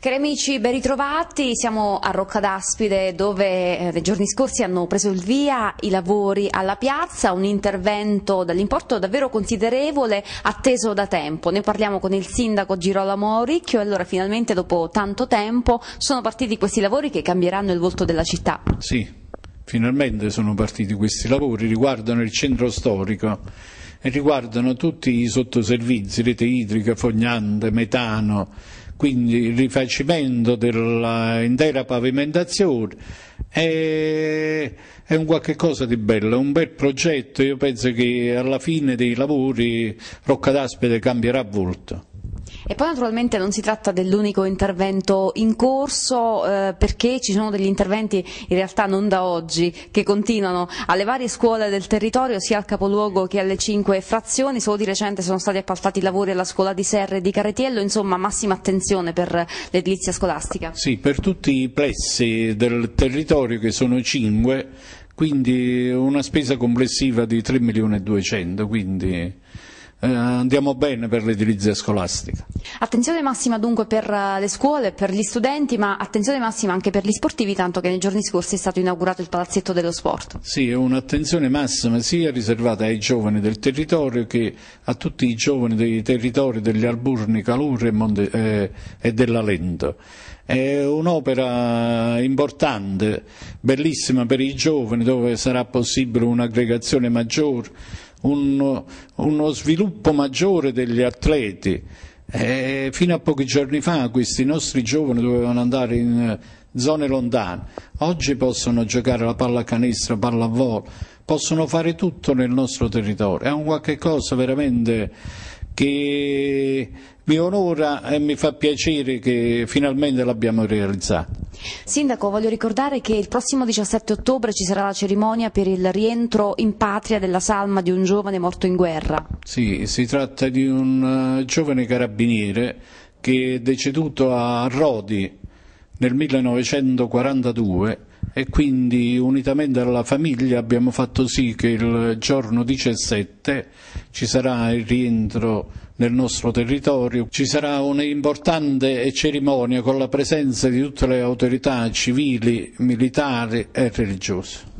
Cari amici, ben ritrovati, siamo a Rocca d'Aspide dove eh, nei giorni scorsi hanno preso il via i lavori alla piazza, un intervento dall'importo davvero considerevole atteso da tempo. Ne parliamo con il sindaco Girolamo Auricchio e allora finalmente dopo tanto tempo sono partiti questi lavori che cambieranno il volto della città. Sì, finalmente sono partiti questi lavori, riguardano il centro storico riguardano tutti i sottoservizi, rete idrica, fognante, metano, quindi il rifacimento dell'intera pavimentazione è, è, un qualche cosa di bello, è un bel progetto, io penso che alla fine dei lavori Roccadaspede cambierà volto. E poi naturalmente non si tratta dell'unico intervento in corso eh, perché ci sono degli interventi in realtà non da oggi che continuano alle varie scuole del territorio sia al capoluogo che alle cinque frazioni, solo di recente sono stati appaltati i lavori alla scuola di Serre e di Caretiello, insomma massima attenzione per l'edilizia scolastica. Sì, per tutti i plessi del territorio che sono cinque, quindi una spesa complessiva di 3 milioni e 200, quindi eh, andiamo bene per l'edilizia scolastica. Attenzione massima dunque per eh, le scuole, per gli studenti, ma attenzione massima anche per gli sportivi, tanto che nei giorni scorsi è stato inaugurato il palazzetto dello sport. Sì, è un'attenzione massima sia riservata ai giovani del territorio che a tutti i giovani dei territori degli Alburni, Calurre e, eh, e della Lento. È un'opera importante, bellissima per i giovani, dove sarà possibile un'aggregazione maggiore un, uno sviluppo maggiore degli atleti. E fino a pochi giorni fa questi nostri giovani dovevano andare in zone lontane, oggi possono giocare la pallacanestro, pallavolo, possono fare tutto nel nostro territorio, è un qualche cosa veramente che mi onora e mi fa piacere che finalmente l'abbiamo realizzato. Sindaco, voglio ricordare che il prossimo 17 ottobre ci sarà la cerimonia per il rientro in patria della salma di un giovane morto in guerra. Sì, si tratta di un eh, giovane carabiniere che è deceduto a Rodi nel 1942 e quindi unitamente alla famiglia abbiamo fatto sì che il giorno 17 ci sarà il rientro nel nostro territorio, ci sarà un'importante cerimonia con la presenza di tutte le autorità civili, militari e religiose.